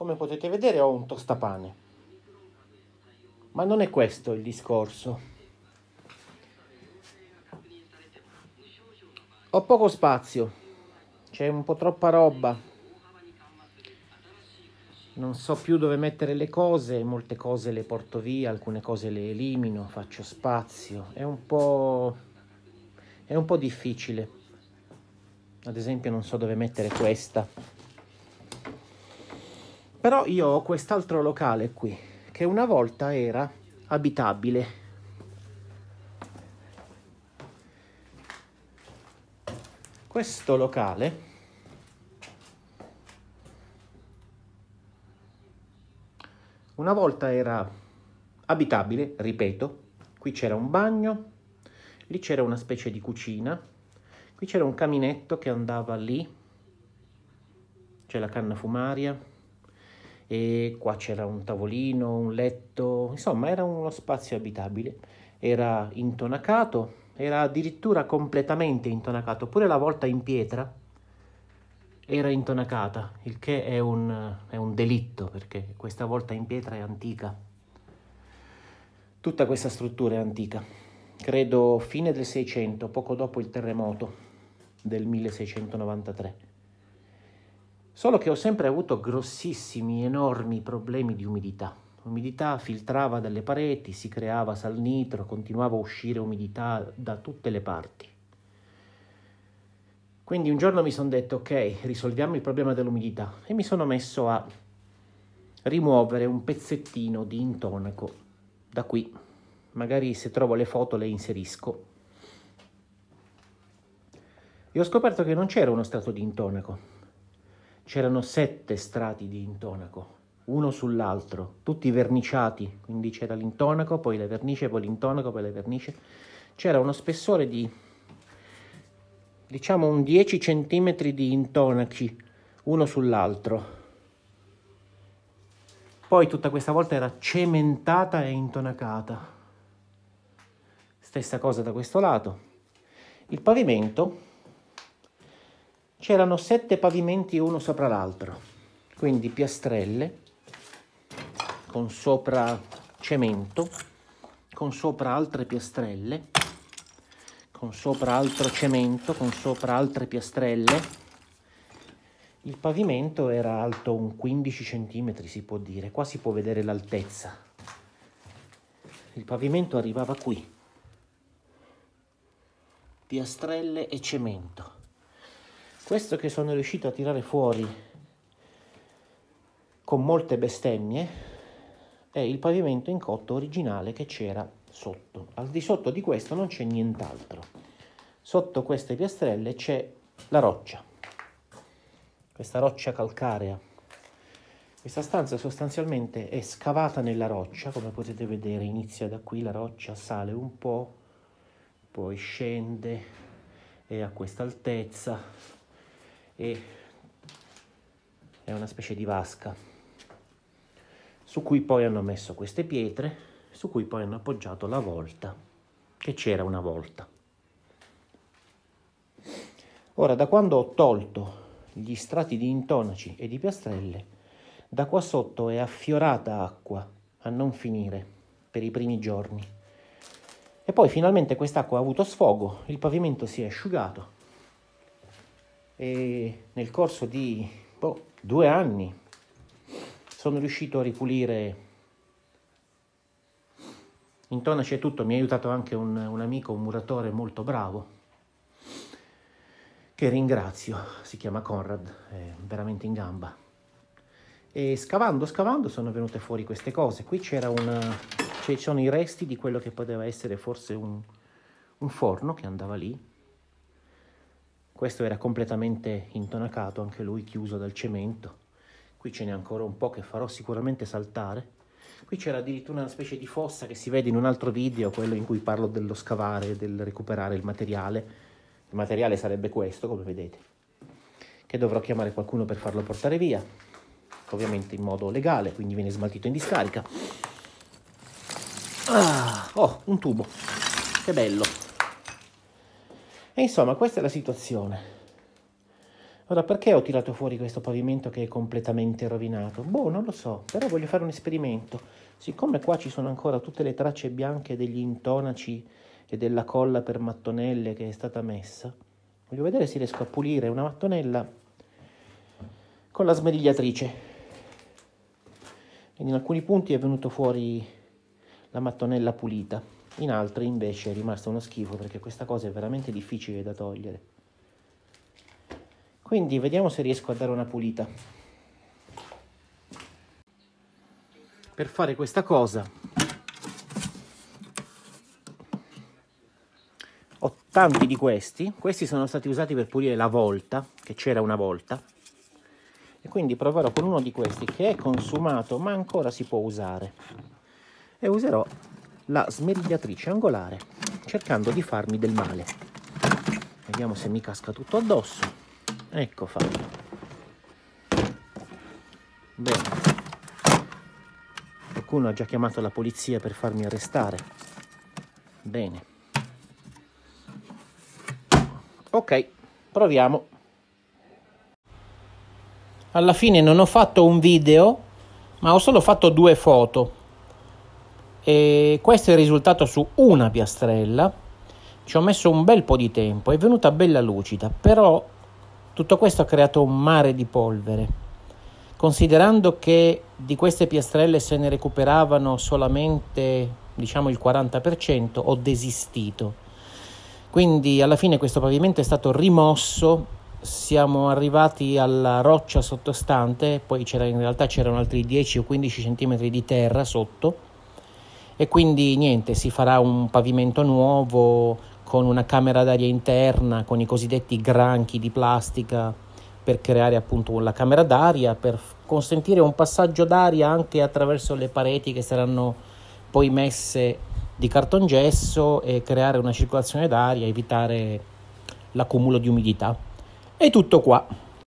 Come potete vedere ho un tostapane. Ma non è questo il discorso. Ho poco spazio, c'è un po' troppa roba. Non so più dove mettere le cose, molte cose le porto via, alcune cose le elimino, faccio spazio. È un po', è un po difficile. Ad esempio non so dove mettere questa. Però io ho quest'altro locale qui, che una volta era abitabile. Questo locale una volta era abitabile, ripeto, qui c'era un bagno, lì c'era una specie di cucina, qui c'era un caminetto che andava lì, c'è la canna fumaria, e qua c'era un tavolino, un letto, insomma era uno spazio abitabile, era intonacato, era addirittura completamente intonacato, pure la volta in pietra era intonacata, il che è un, è un delitto perché questa volta in pietra è antica. Tutta questa struttura è antica, credo fine del 600, poco dopo il terremoto del 1693. Solo che ho sempre avuto grossissimi, enormi problemi di umidità. L'umidità filtrava dalle pareti, si creava salnitro, continuava a uscire umidità da tutte le parti. Quindi un giorno mi sono detto, ok, risolviamo il problema dell'umidità e mi sono messo a rimuovere un pezzettino di intonaco da qui. Magari se trovo le foto le inserisco. E ho scoperto che non c'era uno strato di intonaco, c'erano sette strati di intonaco, uno sull'altro, tutti verniciati, quindi c'era l'intonaco, poi la vernice, poi l'intonaco, poi la vernice. C'era uno spessore di diciamo un 10 cm di intonaci uno sull'altro. Poi tutta questa volta era cementata e intonacata. Stessa cosa da questo lato. Il pavimento c'erano sette pavimenti uno sopra l'altro, quindi piastrelle con sopra cemento, con sopra altre piastrelle, con sopra altro cemento, con sopra altre piastrelle. Il pavimento era alto un 15 cm, si può dire, qua si può vedere l'altezza. Il pavimento arrivava qui. Piastrelle e cemento questo che sono riuscito a tirare fuori con molte bestemmie è il pavimento in cotto originale che c'era sotto. Al di sotto di questo non c'è nient'altro. Sotto queste piastrelle c'è la roccia, questa roccia calcarea. Questa stanza sostanzialmente è scavata nella roccia, come potete vedere inizia da qui la roccia, sale un po', poi scende, è a questa altezza, e è una specie di vasca su cui poi hanno messo queste pietre su cui poi hanno appoggiato la volta che c'era una volta ora da quando ho tolto gli strati di intonaci e di piastrelle da qua sotto è affiorata acqua a non finire per i primi giorni e poi finalmente quest'acqua ha avuto sfogo il pavimento si è asciugato e nel corso di boh, due anni sono riuscito a ripulire intorno c'è tutto, mi ha aiutato anche un, un amico, un muratore molto bravo che ringrazio, si chiama Conrad, è veramente in gamba. E scavando, scavando sono venute fuori queste cose. Qui c'era una, ci sono i resti di quello che poteva essere forse un, un forno che andava lì, questo era completamente intonacato, anche lui chiuso dal cemento. Qui ce n'è ancora un po' che farò sicuramente saltare. Qui c'era addirittura una specie di fossa che si vede in un altro video, quello in cui parlo dello scavare, del recuperare il materiale. Il materiale sarebbe questo, come vedete, che dovrò chiamare qualcuno per farlo portare via, ovviamente in modo legale, quindi viene smaltito in discarica. Ah, oh, un tubo, che bello! E insomma, questa è la situazione. Ora, perché ho tirato fuori questo pavimento che è completamente rovinato? Boh, non lo so, però voglio fare un esperimento. Siccome qua ci sono ancora tutte le tracce bianche degli intonaci e della colla per mattonelle che è stata messa, voglio vedere se riesco a pulire una mattonella con la smerigliatrice. Quindi in alcuni punti è venuto fuori la mattonella pulita in altre invece è rimasto uno schifo perché questa cosa è veramente difficile da togliere. Quindi vediamo se riesco a dare una pulita. Per fare questa cosa 80 di questi, questi sono stati usati per pulire la volta, che c'era una volta, e quindi proverò con uno di questi che è consumato ma ancora si può usare e userò la smerigliatrice angolare cercando di farmi del male. Vediamo se mi casca tutto addosso. Ecco fatto. Bene. Qualcuno ha già chiamato la polizia per farmi arrestare. Bene. Ok, proviamo. Alla fine non ho fatto un video, ma ho solo fatto due foto e questo è il risultato su una piastrella. Ci ho messo un bel po' di tempo, è venuta bella lucida, però tutto questo ha creato un mare di polvere. Considerando che di queste piastrelle se ne recuperavano solamente diciamo il 40%, ho desistito. Quindi alla fine questo pavimento è stato rimosso, siamo arrivati alla roccia sottostante, poi c'era, in realtà c'erano altri 10 o 15 cm di terra sotto e quindi niente, si farà un pavimento nuovo con una camera d'aria interna, con i cosiddetti granchi di plastica per creare appunto la camera d'aria, per consentire un passaggio d'aria anche attraverso le pareti che saranno poi messe di cartongesso e creare una circolazione d'aria, evitare l'accumulo di umidità. È tutto qua.